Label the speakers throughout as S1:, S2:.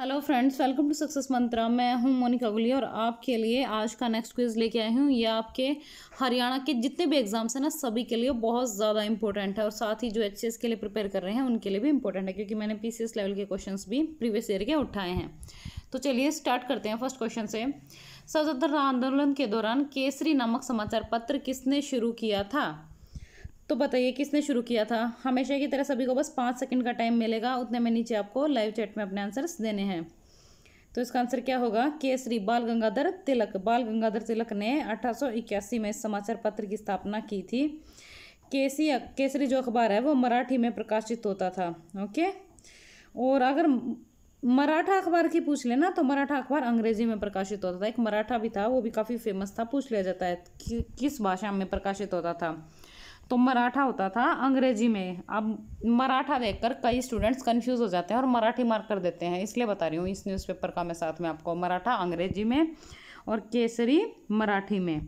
S1: Hello friends welcome to success mantra मैं हूं मोनिका गुली और आपके लिए आज का नेक्स्ट क्विज लेके आई हूं ये आपके हरियाणा के जितने भी एग्जाम्स हैं ना सभी के लिए बहुत ज़्यादा इंपॉर्टेंट है और साथ ही जो एच के लिए प्रिपेयर कर रहे हैं उनके लिए भी इंपॉर्टेंट है क्योंकि मैंने पी लेवल के क्वेश्चन भी प्रीवियस ईयर के उठाए हैं तो चलिए स्टार्ट करते हैं फर्स्ट क्वेश्चन से स्वतंत्रता आंदोलन के दौरान केसरी नामक समाचार पत्र किसने शुरू किया था तो बताइए किसने शुरू किया था हमेशा की तरह सभी को बस पाँच सेकंड का टाइम मिलेगा उतने में नीचे आपको लाइव चैट में अपने आंसर्स देने हैं तो इसका आंसर क्या होगा केसरी बाल गंगाधर तिलक बाल गंगाधर तिलक ने अठारह में इस समाचार पत्र की स्थापना की थी केसी केसरी जो अखबार है वो मराठी में प्रकाशित होता था ओके और अगर मराठा अखबार की पूछ लेना तो मराठा अखबार अंग्रेजी में प्रकाशित होता था एक मराठा भी था वो भी काफ़ी फेमस था पूछ लिया जाता है कि, किस भाषा में प्रकाशित होता था तो मराठा होता था अंग्रेजी में अब मराठा देखकर कई स्टूडेंट्स कंफ्यूज हो जाते हैं और मराठी मार्क कर देते हैं इसलिए बता रही हूँ इस न्यूज़पेपर का मैं साथ में आपको मराठा अंग्रेजी में और केसरी मराठी में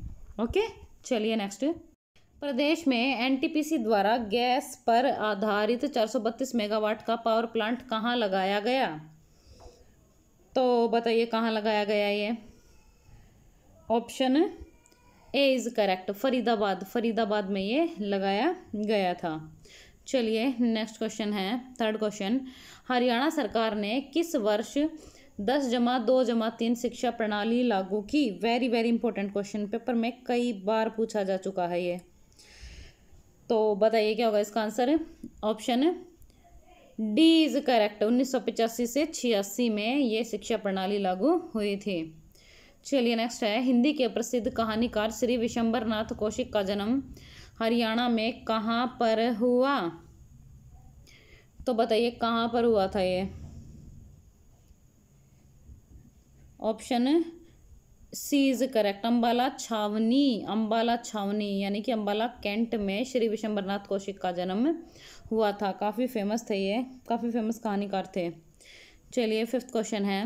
S1: ओके चलिए नेक्स्ट प्रदेश में एनटीपीसी द्वारा गैस पर आधारित चार मेगावाट का पावर प्लांट कहाँ लगाया गया तो बताइए कहाँ लगाया गया ये option A is correct Faridabad Faridabad में ये लगाया गया था चलिए नेक्स्ट क्वेश्चन है थर्ड क्वेश्चन हरियाणा सरकार ने किस वर्ष दस जमा दो जमा तीन शिक्षा प्रणाली लागू की very very important question paper में कई बार पूछा जा चुका है ये तो बताइए क्या होगा इसका answer option D is correct उन्नीस से छियासी में ये शिक्षा प्रणाली लागू हुई थी चलिए नेक्स्ट है हिंदी के प्रसिद्ध कहानीकार श्री विशंबर नाथ कौशिक का जन्म हरियाणा में कहाँ पर हुआ तो बताइए कहाँ पर हुआ था ये option C is correct Ambala Chhavni Ambala छावनी यानी कि अम्बाला कैंट में श्री विशंबरनाथ कौशिक का जन्म हुआ था काफ़ी फेमस थे ये काफ़ी फेमस कहानीकार थे चलिए फिफ्थ क्वेश्चन है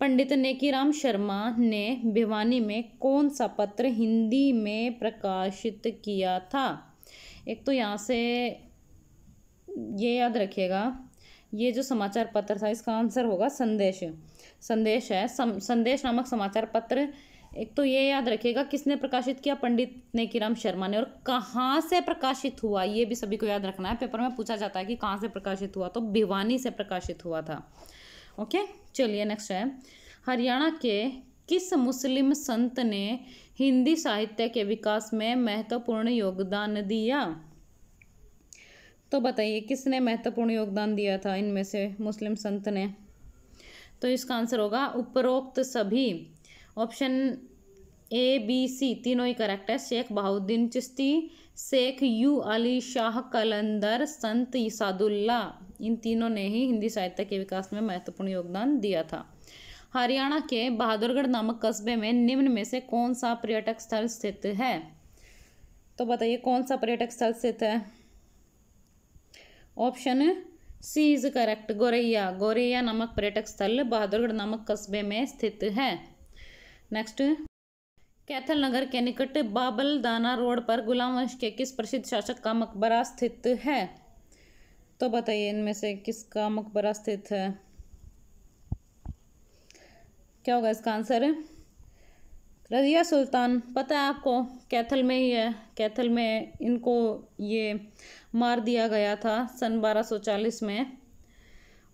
S1: पंडित नेकीराम शर्मा ने भिवानी में कौन सा पत्र हिंदी में प्रकाशित किया था एक तो यहाँ से ये याद रखिएगा ये जो समाचार पत्र था इसका आंसर होगा संदेश संदेश है सम, संदेश नामक समाचार पत्र एक तो ये याद रखिएगा किसने प्रकाशित किया पंडित नेकीराम शर्मा ने और कहाँ से प्रकाशित हुआ ये भी सभी को याद रखना है पेपर में पूछा जाता है कि कहाँ से प्रकाशित हुआ तो भिवानी से प्रकाशित हुआ था ओके चलिए नेक्स्ट है हरियाणा के किस मुस्लिम संत ने हिंदी साहित्य के विकास में महत्वपूर्ण योगदान दिया तो बताइए किसने महत्वपूर्ण योगदान दिया था इनमें से मुस्लिम संत ने तो इसका आंसर होगा उपरोक्त सभी ऑप्शन ए बी सी तीनों ही करेक्ट है शेख बहाउद्दीन चिश्ती शेख यू अली शाह कलंदर संत इसदुल्ला इन तीनों ने ही हिंदी साहित्य के विकास में महत्वपूर्ण योगदान दिया था हरियाणा के बहादुरगढ़ नामक कस्बे में निम्न में से कौन सा पर्यटक स्थल स्थित है तो बताइए कौन सा पर्यटक स्थल स्थित है ऑप्शन सी इज करेक्ट गोरैया गोरैया नामक पर्यटक स्थल बहादुरगढ़ नामक कस्बे में स्थित है नेक्स्ट कैथल नगर के निकट बाबलदाना रोड पर गुलाम वंश के किस प्रसिद्ध शासक का मकबरा स्थित है तो बताइए इनमें से किसका मकबरा स्थित है क्या होगा इसका आंसर रजिया सुल्तान पता है आपको कैथल में ही है कैथल में इनको ये मार दिया गया था सन 1240 में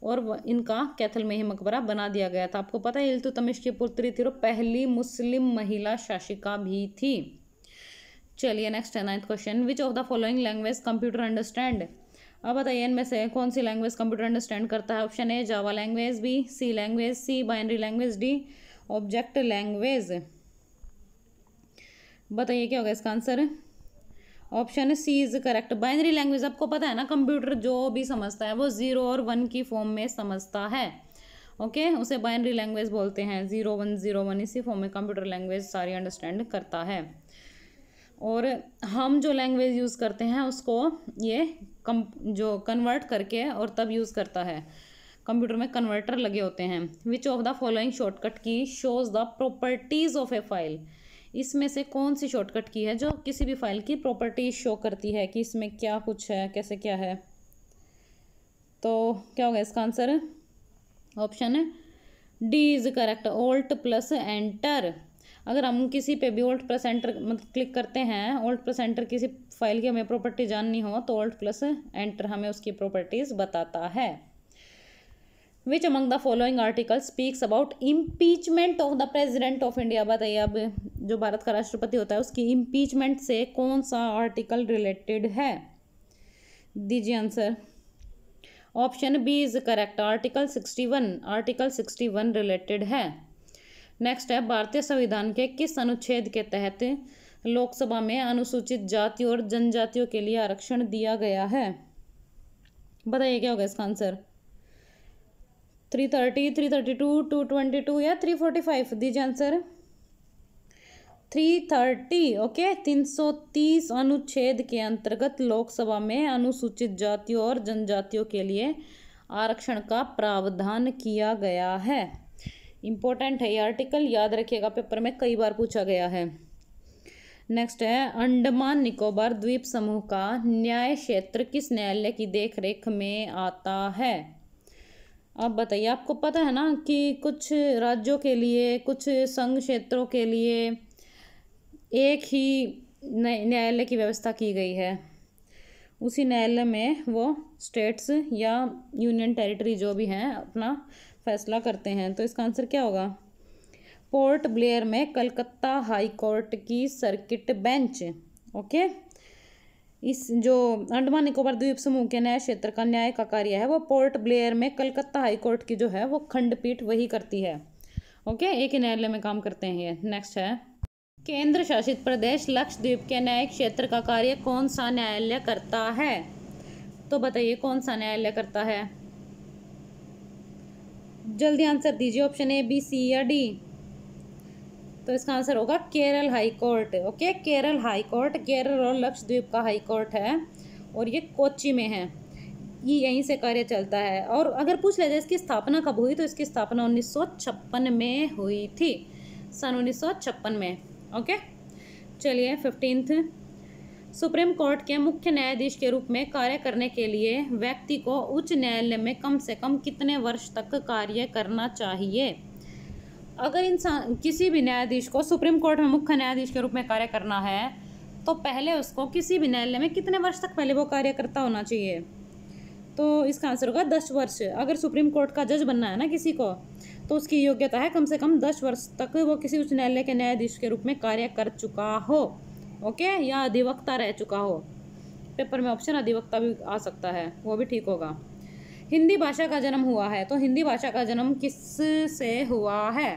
S1: और इनका कैथल में ही मकबरा बना दिया गया था आपको पता है इल्तुतमिश की पुत्री थी और पहली मुस्लिम महिला शासिका भी थी चलिए नेक्स्ट है ninth question which of the following language computer understand अब बताइए इनमें से कौन सी लैंग्वेज कंप्यूटर अंडरस्टैंड करता है option A Java language B C language C binary language D object language बताइए क्या होगा इसका answer option C is correct binary language आपको पता है ना कंप्यूटर जो भी समझता है वो जीरो और वन की फॉर्म में समझता है ओके okay? उसे बाइनरी लैंग्वेज बोलते हैं जीरो वन जीरो वन इसी फॉर्म में कंप्यूटर लैंग्वेज सारी अंडरस्टैंड करता है और हम जो लैंग्वेज यूज़ करते हैं उसको ये कम जो कन्वर्ट करके और तब यूज़ करता है कंप्यूटर में कन्वर्टर लगे होते हैं which of the following shortcut key shows the properties of a file इसमें से कौन सी शॉर्टकट की है जो किसी भी फाइल की प्रॉपर्टी शो करती है कि इसमें क्या कुछ है कैसे क्या है तो क्या होगा इसका आंसर ऑप्शन है D is correct alt plus enter अगर हम किसी पे भी ओल्ट प्लस एंटर मतलब क्लिक करते हैं ओल्ट प्लस एंटर किसी फाइल की हमें प्रॉपर्टी जाननी हो तो ओल्ट प्लस एंटर हमें उसकी प्रॉपर्टीज़ बताता है which among the following article speaks about impeachment of the president of India बताइए अब जो भारत का राष्ट्रपति होता है उसकी इम्पीचमेंट से कौन सा आर्टिकल रिलेटेड है दीजिए answer option B is correct article sixty one article sixty one related है नेक्स्ट है भारतीय संविधान के किस अनुच्छेद के तहत लोकसभा में अनुसूचित जाति और जनजातियों के लिए आरक्षण दिया गया है बताइए क्या होगा इसका answer three thirty three thirty two two twenty two या थ्री फोर्टी फाइव दीजिए आंसर थ्री थर्टी ओके तीन सौ तीस अनुच्छेद के अंतर्गत लोकसभा में अनुसूचित जातियों और जनजातियों के लिए आरक्षण का प्रावधान किया गया है इम्पोर्टेंट है ये आर्टिकल याद रखिएगा पेपर में कई बार पूछा गया है नेक्स्ट है अंडमान निकोबार द्वीप समूह का न्याय क्षेत्र किस न्यायालय की देखरेख में आता है अब बताइए आपको पता है ना कि कुछ राज्यों के लिए कुछ संघ क्षेत्रों के लिए एक ही न्यायालय की व्यवस्था की गई है उसी न्यायालय में वो स्टेट्स या यूनियन टेरिटरी जो भी हैं अपना फैसला करते हैं तो इसका आंसर क्या होगा पोर्ट ब्लेयर में कलकत्ता हाई कोर्ट की सर्किट बेंच ओके इस जो अंडमान निकोबार द्वीप समूह के न्याय क्षेत्र का न्याय का कार्य है वो पोर्ट ब्लेयर में कलकत्ता हाई कोर्ट की जो है वो खंडपीठ वही करती है ओके एक ही न्यायालय में काम करते हैं ये नेक्स्ट है केंद्र शासित प्रदेश लक्षद्वीप के न्यायिक क्षेत्र का कार्य कौन सा न्यायालय करता है तो बताइए कौन सा न्यायालय करता है जल्दी आंसर दीजिए ऑप्शन ए बी सी या डी तो इसका आंसर होगा Kerala high court okay Kerala high court Kerala और लक्षद्वीप का हाई कोर्ट है और ये कोची में है ये यहीं से कार्य चलता है और अगर पूछ लिया जाए इसकी स्थापना कब हुई तो इसकी स्थापना उन्नीस में हुई थी सन उन्नीस में ओके चलिए फिफ्टींथ सुप्रीम कोर्ट के मुख्य न्यायाधीश के रूप में कार्य करने के लिए व्यक्ति को उच्च न्यायालय में कम से कम कितने वर्ष तक कार्य करना चाहिए अगर इंसान किसी भी न्यायाधीश को सुप्रीम कोर्ट में मुख्य न्यायाधीश के रूप में कार्य करना है तो पहले उसको किसी भी न्यायालय में कितने वर्ष तक पहले वो कार्यकर्ता होना चाहिए तो इसका आंसर होगा दस वर्ष अगर सुप्रीम कोर्ट का जज बनना है ना किसी को तो उसकी योग्यता है कम से कम दस वर्ष तक वो किसी उच्च न्यायालय के न्यायाधीश के रूप में कार्य कर चुका हो ओके या अधिवक्ता रह चुका हो पेपर में ऑप्शन अधिवक्ता भी आ सकता है वो भी ठीक होगा हिंदी भाषा का जन्म हुआ है तो हिंदी भाषा का जन्म किस से हुआ है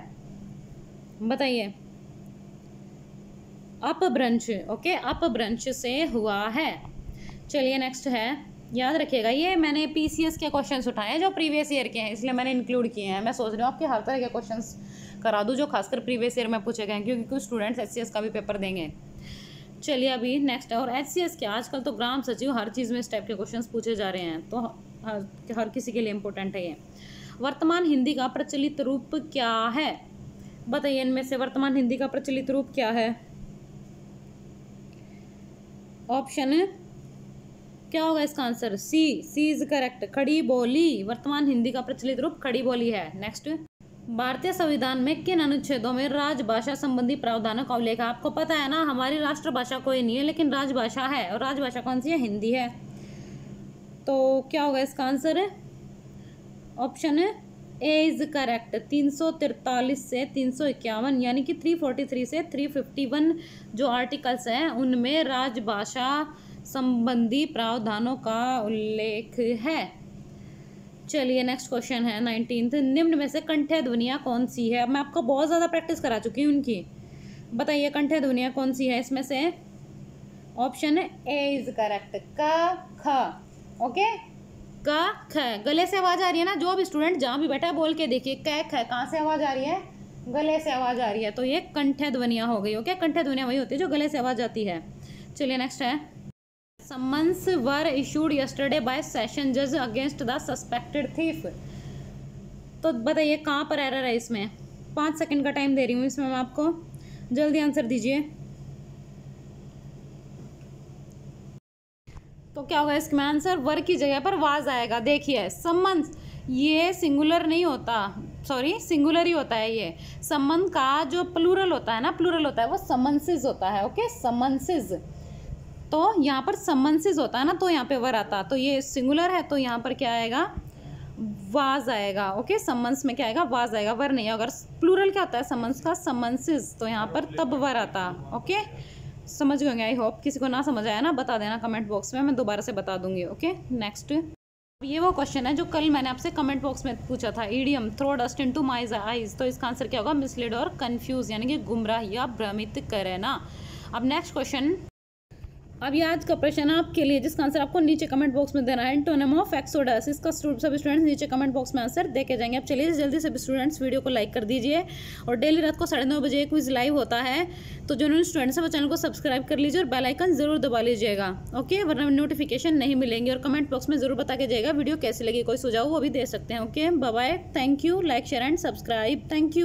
S1: बताइए अपभ्रंश ओके अपभ्रंश से हुआ है चलिए नेक्स्ट है याद रखिएगा ये मैंने पीसीएस के क्वेश्चंस उठाए हैं जो प्रीवियस ईयर के हैं इसलिए मैंने इंक्लूड किए हैं मैं सोच रही हूँ आपके हर तरह के क्वेश्चंस करा दूँ जो खासकर प्रीवियस ईयर में पूछे गए हैं क्योंकि कुछ स्टूडेंट्स एच का भी पेपर देंगे चलिए अभी नेक्स्ट और एच के आजकल तो ग्राम सचिव हर चीज़ में इस टाइप के क्वेश्चन पूछे जा रहे हैं तो हर किसी के लिए इम्पोर्टेंट है ये वर्तमान हिंदी का प्रचलित रूप क्या है बताइए इनमें से वर्तमान हिंदी का प्रचलित रूप क्या है ऑप्शन क्या होगा इसका answer C C is correct Khari Boli वर्तमान हिंदी का प्रचलित रूप खड़ी बोली है नेक्स्ट भारतीय संविधान में किन अनुच्छेदों में राजभाषा संबंधी प्रावधानों का उल्लेख आपको पता है ना हमारी राष्ट्रभाषा कोई नहीं है लेकिन राजभाषा है और राजभाषा कौन सी है हिंदी है तो क्या होगा इसका आंसर है ऑप्शन है ए इज़ करेक्ट तीन सौ तिरतालीस से तीन सौ इक्यावन यानी कि थ्री फोर्टी थ्री से थ्री फिफ्टी वन जो आर्टिकल्स हैं उनमें राजभाषा संबंधी प्रावधानों का उल्लेख है चलिए नेक्स्ट क्वेश्चन है नाइनटीन्थ निम्न में से कंठे ध्वनिया कौन सी है मैं आपको बहुत ज़्यादा प्रैक्टिस करा चुकी हूँ उनकी बताइए कंठे ध्वनिया कौन सी है इसमें से ऑप्शन है ए इज़ करेक्ट क ख ओके क ख गले से आवाज़ आ रही है ना जो भी स्टूडेंट जहाँ भी बैठा है बोल के देखिए क ख कहाँ से आवाज़ आ रही है गले से आवाज़ आ रही है तो ये कंठ ध्वनिया हो गई ओके कंठ ध्वनिया वही होती है जो गले से आवाज़ आती है चलिए नेक्स्ट है summons were issued yesterday by session जज अगेंस्ट द सस्पेक्टेड थीफ तो बताइए कहाँ पर एरर है इसमें पाँच सेकंड का टाइम दे रही हूँ इसमें मैं आपको जल्दी आंसर दीजिए तो क्या होगा इसमें आंसर वर की जगह पर वाज आएगा देखिए सम्मंस ये सिंगुलर नहीं होता सॉरी सिंगुलर ही होता है ये सम्बन्ध का जो प्लूरल होता है ना प्लूरल होता है वो समन्सेज होता है ओके समन्सेज तो यहाँ पर समन्सेज होता है ना तो यहाँ पे वर आता तो ये सिंगुलर है तो यहाँ पर क्या आएगा वाज आएगा ओके समन्स में क्या आएगा वाज आएगा वर नहीं अगर प्लूरल क्या होता है समन्स का सम्मंसेज तो यहाँ पर तब वर आता ओके समझ गए आई होप किसी को ना समझ आया ना बता देना कमेंट बॉक्स में मैं दोबारा से बता दूंगी ओके नेक्स्ट ये वो क्वेश्चन है जो कल मैंने आपसे कमेंट बॉक्स में पूछा था idiom throw dust into my eyes तो इसका आंसर क्या होगा मिसलीड और कन्फ्यूज यानी कि गुमराह या भ्रमित करे ना अब नेक्स्ट क्वेश्चन अब ये आज का प्रश्न आपके लिए जिसका आंसर आपको नीचे कमेंट बॉक्स में देना है एंटोनम ऑफ एक्सोडस इसका सब स्टूडेंट्स नीचे कमेंट बॉक्स में आंसर देके जाएंगे अब चलिए जल्दी से स्टूडेंट्स वीडियो को लाइक कर दीजिए और डेली रात को साढ़े नौ बजे क्विज लाइव होता है तो जिन्होंने स्टूडेंट्स हैं वो चैनल को सब्सक्राइब कर लीजिए और बेलाइकन जरूर दबा लीजिएगा ओके वरना नोटिफिकेशन नहीं मिलेंगे और कमेंट बॉक्स में जरूर बता के जाएगा वीडियो कैसी लगी कोई सुझाव वो भी दे सकते हैं okay bye thank you like share and subscribe thank you